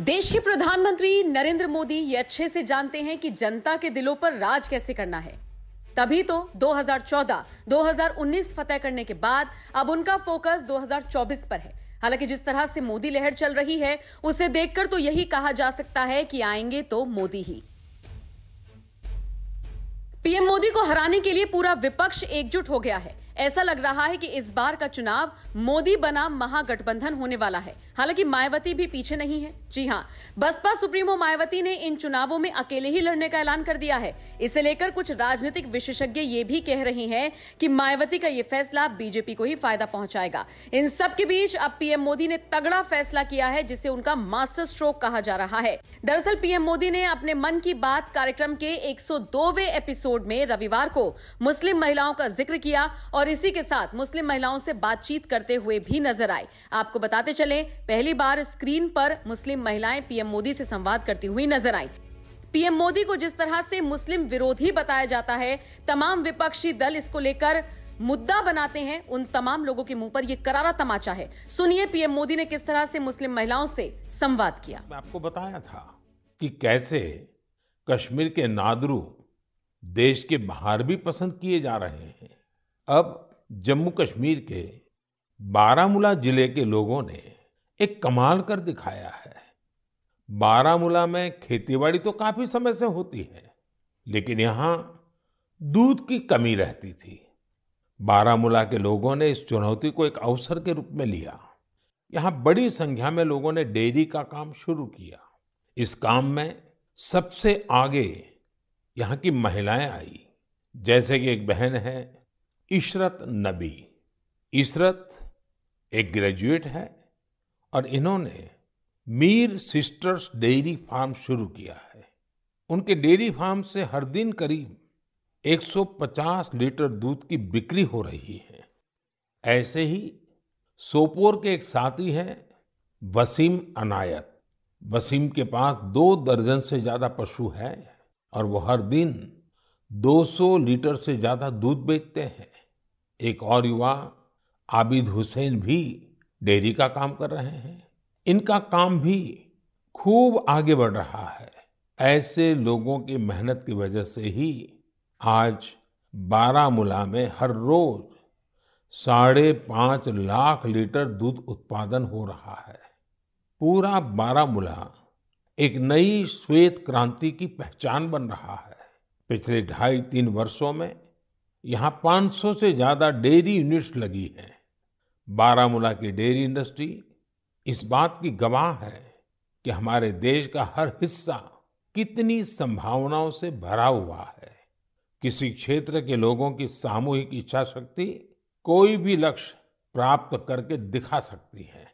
देश के प्रधानमंत्री नरेंद्र मोदी ये अच्छे से जानते हैं कि जनता के दिलों पर राज कैसे करना है तभी तो 2014-2019 फतेह करने के बाद अब उनका फोकस 2024 पर है हालांकि जिस तरह से मोदी लहर चल रही है उसे देखकर तो यही कहा जा सकता है कि आएंगे तो मोदी ही पीएम मोदी को हराने के लिए पूरा विपक्ष एकजुट हो गया है ऐसा लग रहा है कि इस बार का चुनाव मोदी बना महागठबंधन होने वाला है हालांकि मायावती भी पीछे नहीं है जी हाँ बसपा सुप्रीमो मायावती ने इन चुनावों में अकेले ही लड़ने का ऐलान कर दिया है इसे लेकर कुछ राजनीतिक विशेषज्ञ ये भी कह रहे हैं कि मायावती का ये फैसला बीजेपी को ही फायदा पहुंचाएगा इन सब के बीच अब पीएम मोदी ने तगड़ा फैसला किया है जिसे उनका मास्टर स्ट्रोक कहा जा रहा है दरअसल पीएम मोदी ने अपने मन की बात कार्यक्रम के एक एपिसोड एपिसोड में रविवार को मुस्लिम महिलाओं का जिक्र किया और इसी के साथ मुस्लिम महिलाओं से बातचीत करते हुए भी नजर आए आपको बताते चले पहली बार स्क्रीन पर मुस्लिम महिलाएं पीएम मोदी से संवाद करती हुई नजर आई पीएम मोदी को जिस तरह से मुस्लिम विरोधी बताया जाता है तमाम विपक्षी दल इसको लेकर मुद्दा बनाते हैं उन तमाम लोगों के मुंह पर यह करारा तमाचा है सुनिए पीएम मोदी ने किस तरह से मुस्लिम महिलाओं से संवाद किया मैं आपको बताया था कि कैसे कश्मीर के नादरू देश के बाहर भी पसंद किए जा रहे हैं अब जम्मू कश्मीर के बारामूला जिले के लोगों ने एक कमाल कर दिखाया है बारामूला में खेतीबाड़ी तो काफी समय से होती है लेकिन यहाँ दूध की कमी रहती थी बारामूला के लोगों ने इस चुनौती को एक अवसर के रूप में लिया यहाँ बड़ी संख्या में लोगों ने डेयरी का काम शुरू किया इस काम में सबसे आगे यहाँ की महिलाएं आई जैसे कि एक बहन है इशरत नबी इशरत एक ग्रेजुएट है और इन्होंने मीर सिस्टर्स डेयरी फार्म शुरू किया है उनके डेयरी फार्म से हर दिन करीब 150 लीटर दूध की बिक्री हो रही है ऐसे ही सोपोर के एक साथी हैं वसीम अनायत वसीम के पास दो दर्जन से ज्यादा पशु हैं और वो हर दिन 200 लीटर से ज़्यादा दूध बेचते हैं एक और युवा आबिद हुसैन भी डेयरी का काम कर रहे हैं इनका काम भी खूब आगे बढ़ रहा है ऐसे लोगों की मेहनत की वजह से ही आज बारामूला में हर रोज साढ़े पांच लाख लीटर दूध उत्पादन हो रहा है पूरा बारामूला एक नई श्वेत क्रांति की पहचान बन रहा है पिछले ढाई तीन वर्षों में यहाँ 500 से ज्यादा डेयरी यूनिट्स लगी हैं बारामूला की डेयरी इंडस्ट्री इस बात की गवाह है कि हमारे देश का हर हिस्सा कितनी संभावनाओं से भरा हुआ है किसी क्षेत्र के लोगों की सामूहिक इच्छा शक्ति कोई भी लक्ष्य प्राप्त करके दिखा सकती है